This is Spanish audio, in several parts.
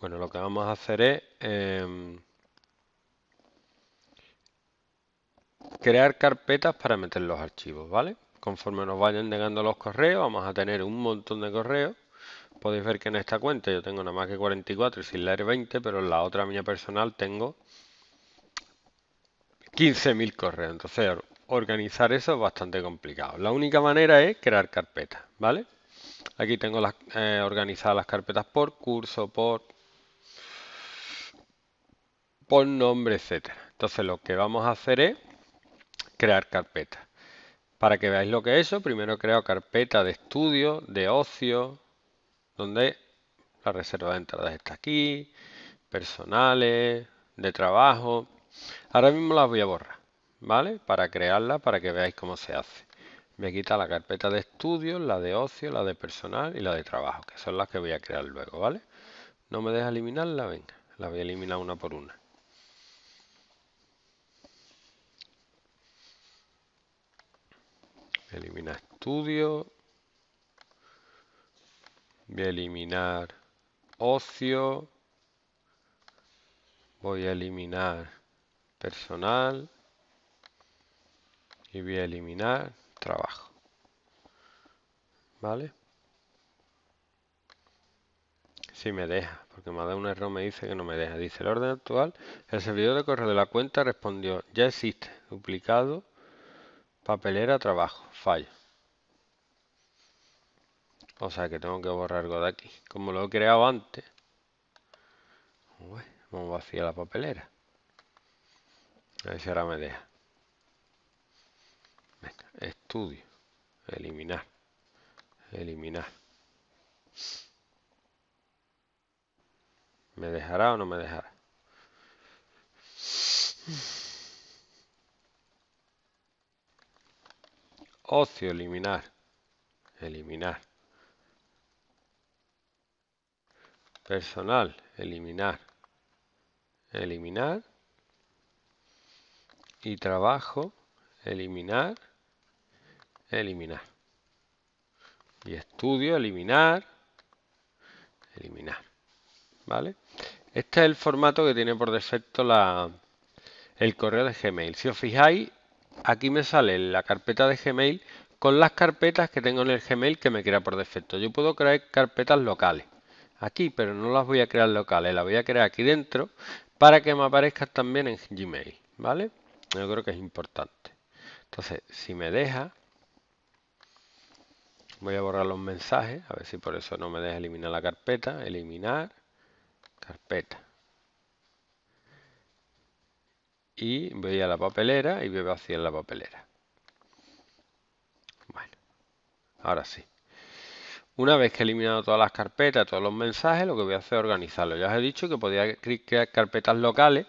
Bueno, lo que vamos a hacer es em, crear carpetas para meter los archivos, ¿vale? Conforme nos vayan llegando los correos, vamos a tener un montón de correos. Podéis ver que en esta cuenta yo tengo nada más que 44 y sin leer 20, pero en la otra mía personal tengo 15.000 correos. Entonces, organizar eso es bastante complicado. La única manera es crear carpetas, ¿vale? Aquí tengo las, eh, organizadas las carpetas por curso, por por nombre, etcétera. Entonces lo que vamos a hacer es crear carpeta. Para que veáis lo que es eso, primero creo carpeta de estudio, de ocio, donde la reserva de entradas está aquí, personales, de trabajo. Ahora mismo las voy a borrar, ¿vale? Para crearla, para que veáis cómo se hace. Me quita la carpeta de estudio, la de ocio, la de personal y la de trabajo, que son las que voy a crear luego, ¿vale? No me deja eliminarla, venga, la voy a eliminar una por una. eliminar estudio, voy a eliminar ocio, voy a eliminar personal y voy a eliminar trabajo. ¿Vale? Si me deja, porque me ha dado un error, me dice que no me deja. Dice el orden actual, el servidor de correo de la cuenta respondió, ya existe, duplicado Papelera, trabajo, fallo. O sea que tengo que borrar algo de aquí. Como lo he creado antes. Vamos vamos vacía la papelera. A ver si ahora me deja. Venga, estudio. Eliminar. Eliminar. ¿Me dejará o no me dejará? Ocio, eliminar. Eliminar. Personal, eliminar. Eliminar. Y trabajo, eliminar. Eliminar. Y estudio, eliminar. Eliminar. ¿Vale? Este es el formato que tiene por defecto la, el correo de Gmail. Si os fijáis, aquí me sale la carpeta de Gmail con las carpetas que tengo en el Gmail que me crea por defecto. Yo puedo crear carpetas locales aquí, pero no las voy a crear locales, las voy a crear aquí dentro para que me aparezca también en Gmail, ¿vale? Yo creo que es importante. Entonces, si me deja, voy a borrar los mensajes, a ver si por eso no me deja eliminar la carpeta, eliminar, carpeta. y voy a la papelera y voy a la papelera. Bueno, ahora sí. Una vez que he eliminado todas las carpetas, todos los mensajes, lo que voy a hacer es organizarlo. Ya os he dicho que podía crear carpetas locales,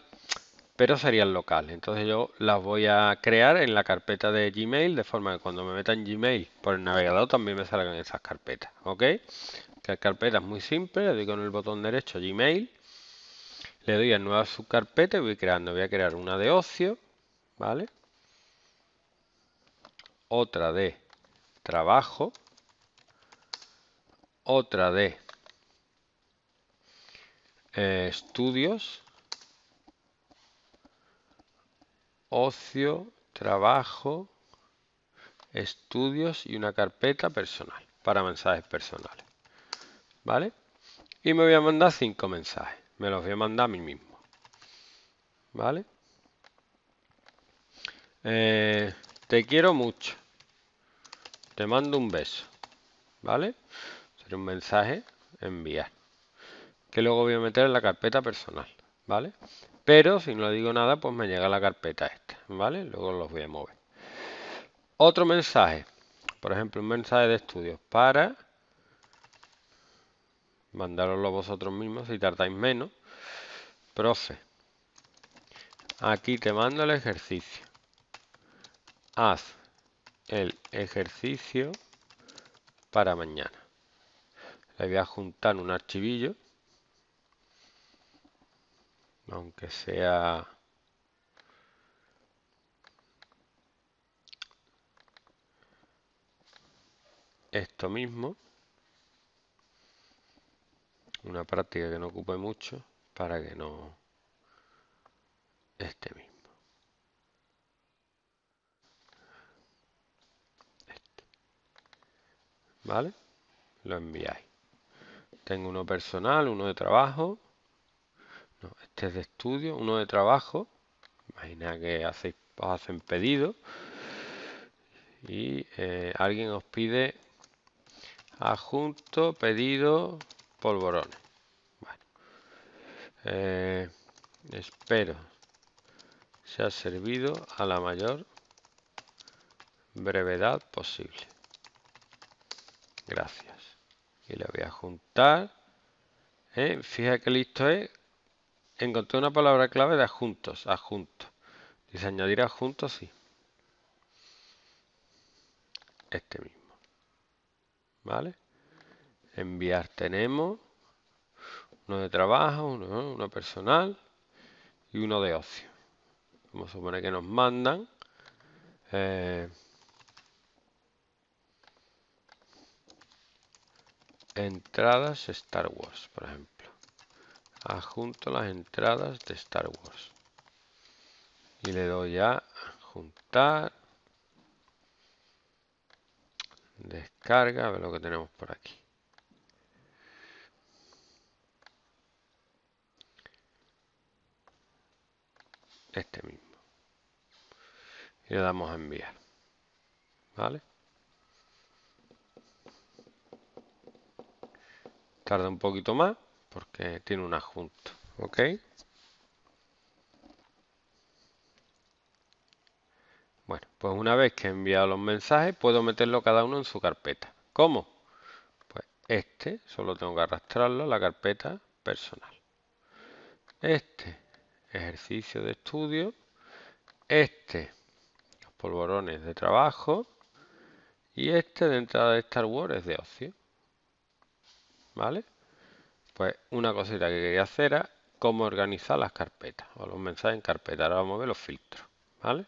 pero serían locales. Entonces yo las voy a crear en la carpeta de Gmail, de forma que cuando me meta en Gmail por el navegador también me salgan esas carpetas. ¿Ok? Crear carpetas muy simple, le doy con el botón derecho Gmail le doy a nueva subcarpeta y voy creando. Voy a crear una de ocio, ¿vale? Otra de trabajo. Otra de eh, estudios. Ocio, trabajo, estudios y una carpeta personal para mensajes personales. ¿Vale? Y me voy a mandar cinco mensajes me los voy a mandar a mí mismo. ¿Vale? Eh, te quiero mucho. Te mando un beso. ¿Vale? Sería un mensaje enviar. Que luego voy a meter en la carpeta personal. ¿Vale? Pero si no le digo nada, pues me llega la carpeta esta. ¿Vale? Luego los voy a mover. Otro mensaje. Por ejemplo, un mensaje de estudios para mandároslo vosotros mismos si tardáis menos. Profe, aquí te mando el ejercicio. Haz el ejercicio para mañana. Le voy a juntar un archivillo. Aunque sea... Esto mismo una práctica que no ocupe mucho para que no este mismo. ¿Vale? Lo enviáis. Tengo uno personal, uno de trabajo. este es de estudio, uno de trabajo. Imagina que hacéis, hacen pedido y eh, alguien os pide adjunto pedido Polvorones. Bueno. Eh, espero se ha servido a la mayor brevedad posible. Gracias. Y le voy a juntar. ¿Eh? Fija que listo es. Encontré una palabra clave de adjuntos. Adjuntos. Dice añadir adjuntos, sí. Este mismo. ¿Vale? enviar tenemos uno de trabajo, uno, personal y uno de ocio. Vamos a suponer que nos mandan eh, entradas Star Wars, por ejemplo. Adjunto las entradas de Star Wars. Y le doy a juntar. Descarga, a ver lo que tenemos por aquí. este mismo. Y le damos a enviar. ¿Vale? Tarda un poquito más porque tiene un adjunto. ¿Ok? Bueno, pues una vez que he enviado los mensajes, puedo meterlo cada uno en su carpeta. ¿Cómo? Pues este, solo tengo que arrastrarlo a la carpeta personal. Este, ejercicio de estudio, este, los polvorones de trabajo, y este de entrada de Star Wars de ocio. ¿Vale? Pues una cosita que quería hacer era cómo organizar las carpetas o los mensajes en carpeta. Ahora vamos a ver los filtros. ¿Vale?